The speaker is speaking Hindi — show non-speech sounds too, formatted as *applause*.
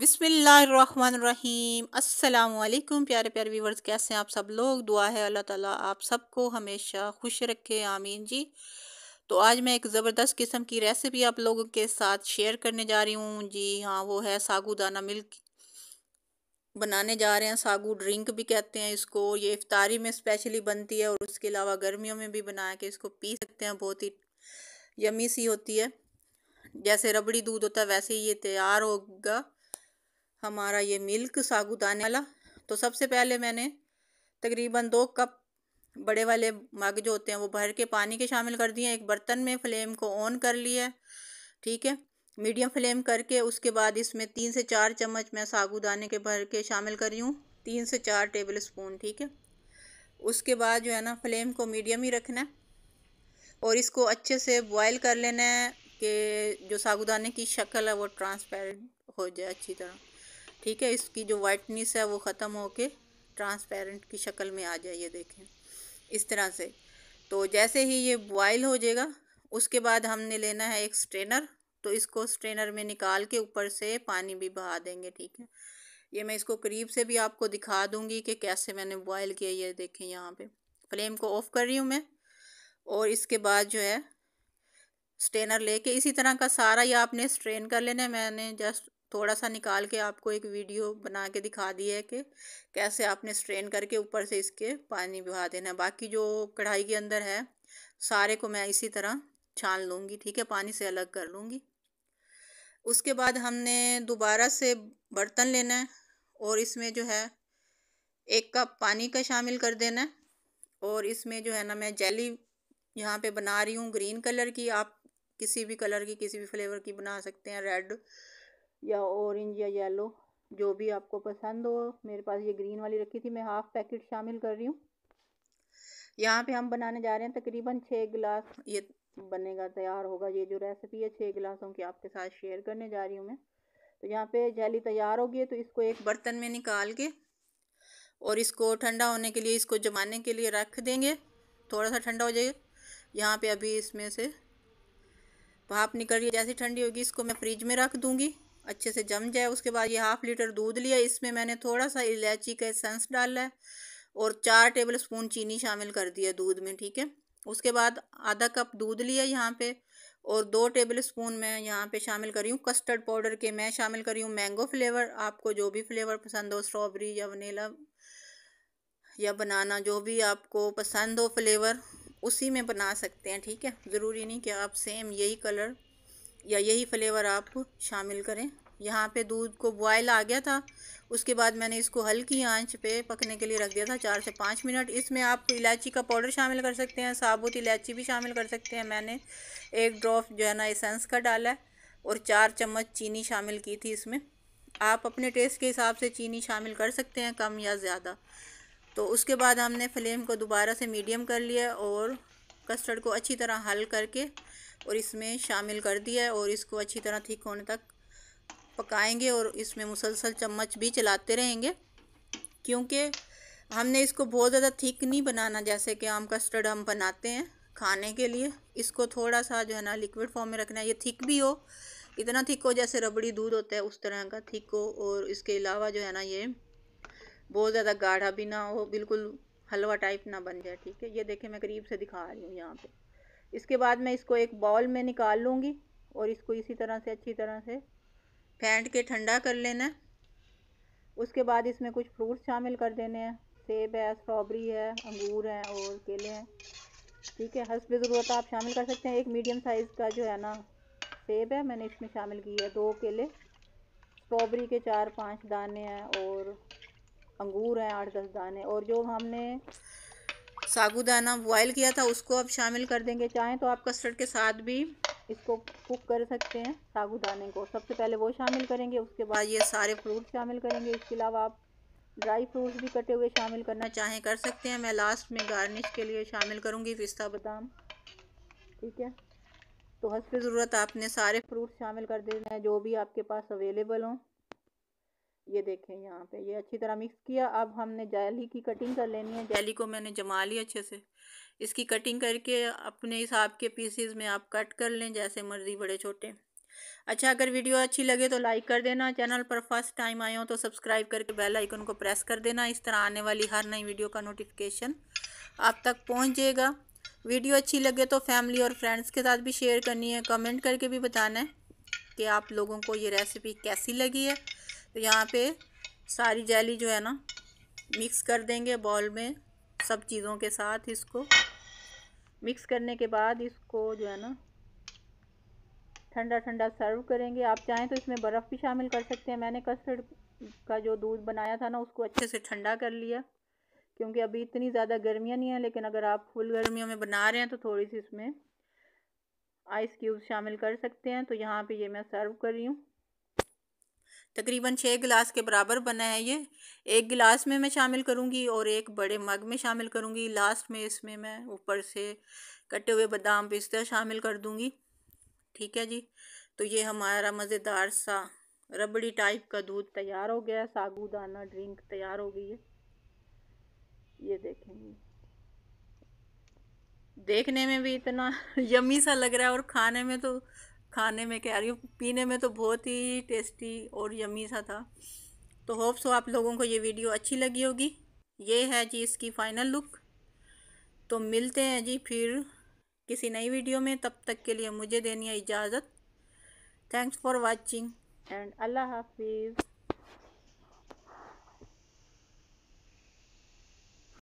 बिसमीम अल्लाम प्यारे प्यारे व्यूवर्स कैसे हैं आप सब लोग दुआ है अल्लाह ताला आप सबको हमेशा खुश रखे आमीन जी तो आज मैं एक ज़बरदस्त किस्म की रेसिपी आप लोगों के साथ शेयर करने जा रही हूँ जी हाँ वो है दाना मिल्क बनाने जा रहे हैं सागू ड्रिंक भी कहते हैं इसको ये इफ्तारी में स्पेशली बनती है और उसके अलावा गर्मियों में भी बना के इसको पी सकते हैं बहुत ही यमी सी होती है जैसे रबड़ी दूध होता है वैसे ही ये तैयार होगा हमारा ये मिल्क सागुदाने वाला तो सबसे पहले मैंने तकरीबन दो कप बड़े वाले मग जो होते हैं वो भर के पानी के शामिल कर दिए एक बर्तन में फ्लेम को ऑन कर लिया ठीक है मीडियम फ्लेम करके उसके बाद इसमें तीन से चार चम्मच मैं सागुदाने के भर के शामिल कर रही हूँ तीन से चार टेबल स्पून ठीक है उसके बाद जो है ना फ्लेम को मीडियम ही रखना है और इसको अच्छे से बॉयल कर लेना है कि जो सागुदाने की शक्ल है वो ट्रांसपेरेंट हो जाए अच्छी तरह ठीक है इसकी जो वाइटनेस है वो ख़त्म होके ट्रांसपेरेंट की शक्ल में आ जाए ये देखें इस तरह से तो जैसे ही ये बॉयल हो जाएगा उसके बाद हमने लेना है एक स्ट्रेनर तो इसको स्ट्रेनर में निकाल के ऊपर से पानी भी बहा देंगे ठीक है ये मैं इसको करीब से भी आपको दिखा दूंगी कि कैसे मैंने बॉयल किया ये देखें यहाँ पे फ्लेम को ऑफ़ कर रही हूँ मैं और इसके बाद जो है स्ट्रेनर लेके इसी तरह का सारा ये आपने स्ट्रेन कर लेना है मैंने जस्ट थोड़ा सा निकाल के आपको एक वीडियो बना के दिखा दी है कि कैसे आपने स्ट्रेन करके ऊपर से इसके पानी बहा देना है बाकी जो कढ़ाई के अंदर है सारे को मैं इसी तरह छान लूँगी ठीक है पानी से अलग कर लूँगी उसके बाद हमने दोबारा से बर्तन लेना है और इसमें जो है एक कप पानी का शामिल कर देना है और इसमें जो है ना मैं जेली यहाँ पे बना रही हूँ ग्रीन कलर की आप किसी भी कलर की किसी भी फ्लेवर की बना सकते हैं रेड या ऑरेंज या येलो जो भी आपको पसंद हो मेरे पास ये ग्रीन वाली रखी थी मैं हाफ़ पैकेट शामिल कर रही हूँ यहाँ पे हम बनाने जा रहे हैं तकरीबन छः गिलास ये बनेगा तैयार होगा ये जो रेसिपी है छः गिलासों की आपके साथ शेयर करने जा रही हूँ मैं तो यहाँ पे जेली तैयार होगी तो इसको एक बर्तन में निकाल के और इसको ठंडा होने के लिए इसको जमाने के लिए रख देंगे थोड़ा सा ठंडा हो जाएगा यहाँ पर अभी इसमें से भाप निकल रही है जैसी ठंडी होगी इसको मैं फ्रिज में रख दूँगी अच्छे से जम जाए उसके बाद ये हाफ़ लीटर दूध लिया इसमें मैंने थोड़ा सा इलायची का सेंस डाला है और चार टेबल स्पून चीनी शामिल कर दिया दूध में ठीक है उसके बाद आधा कप दूध लिया यहाँ पे और दो टेबल स्पून मैं यहाँ पे शामिल करी हूँ कस्टर्ड पाउडर के मैं शामिल करी हूँ मैंगो फ्लेवर आपको जो भी फ्लेवर पसंद हो स्ट्रॉबेरी या वनीला या बनाना जो भी आपको पसंद हो फ्लेवर उसी में बना सकते हैं ठीक है ज़रूरी नहीं कि आप सेम यही कलर या यही फ्लेवर आप शामिल करें यहाँ पे दूध को बॉयल आ गया था उसके बाद मैंने इसको हल्की आंच पे पकने के लिए रख दिया था चार से पाँच मिनट इसमें आप इलायची का पाउडर शामिल कर सकते हैं साबुत इलायची भी शामिल कर सकते हैं मैंने एक ड्रॉप जो है ना इसेंस का डाला है और चार चम्मच चीनी शामिल की थी इसमें आप अपने टेस्ट के हिसाब से चीनी शामिल कर सकते हैं कम या ज़्यादा तो उसके बाद हमने फ्लेम को दोबारा से मीडियम कर लिया और कस्टर्ड को अच्छी तरह हल करके और इसमें शामिल कर दिया है और इसको अच्छी तरह ठीक होने तक पकाएंगे और इसमें मुसलसल चम्मच भी चलाते रहेंगे क्योंकि हमने इसको बहुत ज़्यादा थिक नहीं बनाना जैसे कि आम कस्टर्ड हम बनाते हैं खाने के लिए इसको थोड़ा सा जो है ना लिक्विड फॉर्म में रखना है ये थिक भी हो इतना थिक हो जैसे रबड़ी दूध होता है उस तरह का थिक हो और इसके अलावा जो है ना ये बहुत ज़्यादा गाढ़ा भी ना हो बिल्कुल हलवा टाइप ना बन जाए ठीक है ये देखें मैं करीब से दिखा रही हूँ यहाँ पर इसके बाद मैं इसको एक बाउल में निकाल लूँगी और इसको इसी तरह से अच्छी तरह से फेंट के ठंडा कर लेना है उसके बाद इसमें कुछ फ्रूट्स शामिल कर देने हैं सेब है स्ट्रॉबेरी है अंगूर हैं और केले हैं ठीक है हंस ज़रूरत आप शामिल कर सकते हैं एक मीडियम साइज़ का जो है ना सेब है मैंने इसमें शामिल की है दो केले स्ट्रॉबेरी के चार पांच दाने हैं और अंगूर हैं आठ दस दाने और जो हमने सागुदाना बॉयल किया था उसको अब शामिल कर देंगे चाहें तो आप कस्टर्ड के साथ भी इसको कुक कर सकते हैं साबूदाने को सबसे पहले वो शामिल करेंगे उसके बाद ये सारे फ्रूट शामिल करेंगे इसके अलावा आप ड्राई फ्रूट्स भी कटे हुए शामिल करना चाहें कर सकते हैं मैं लास्ट में गार्निश के लिए शामिल करूँगी पिस्ता बादाम ठीक है तो हंस ज़रूरत आपने सारे फ्रूट शामिल कर देना है जो भी आपके पास अवेलेबल हों ये देखें यहाँ पे ये अच्छी तरह मिक्स किया अब हमने जाली की कटिंग कर लेनी है जैली को मैंने जमा लिया अच्छे से इसकी कटिंग करके अपने हिसाब के पीसीज़ में आप कट कर लें जैसे मर्ज़ी बड़े छोटे अच्छा अगर वीडियो अच्छी लगे तो लाइक कर देना चैनल पर फर्स्ट टाइम आए हो तो सब्सक्राइब करके बेल आइकन को प्रेस कर देना इस तरह आने वाली हर नई वीडियो का नोटिफिकेशन आप तक पहुँच जाएगा वीडियो अच्छी लगे तो फैमिली और फ्रेंड्स के साथ भी शेयर करनी है कमेंट करके भी बताना है कि आप लोगों को ये रेसिपी कैसी लगी है तो यहाँ पे सारी जेली जो है ना मिक्स कर देंगे बॉल में सब चीज़ों के साथ इसको मिक्स करने के बाद इसको जो है ना ठंडा ठंडा सर्व करेंगे आप चाहें तो इसमें बर्फ़ भी शामिल कर सकते हैं मैंने कस्टर्ड का जो दूध बनाया था ना उसको अच्छे से ठंडा कर लिया क्योंकि अभी इतनी ज़्यादा गर्मियाँ नहीं हैं लेकिन अगर आप फुल गर्मियों में बना रहे हैं तो थोड़ी सी इसमें आइस क्यूब्स शामिल कर सकते हैं तो यहाँ पे ये मैं सर्व कर रही हूँ तकरीबन छः गिलास के बराबर बना है ये एक गिलास में मैं शामिल करूँगी और एक बड़े मग में शामिल करूँगी लास्ट में इसमें मैं ऊपर से कटे हुए बादाम पिस्ता शामिल कर दूँगी ठीक है जी तो ये हमारा मज़ेदार सा रबड़ी टाइप का दूध तैयार हो गया सागुदाना ड्रिंक तैयार हो गई है ये देखेंगे देखने में भी इतना *laughs* यमी सा लग रहा है और खाने में तो खाने में कह रही हूँ पीने में तो बहुत ही टेस्टी और यमी सा था तो होप सो आप लोगों को ये वीडियो अच्छी लगी होगी ये है जी इसकी फ़ाइनल लुक तो मिलते हैं जी फिर किसी नई वीडियो में तब तक के लिए मुझे देनी है इजाज़त थैंक्स फॉर वॉचिंग एंड अल्लाह हाफिज़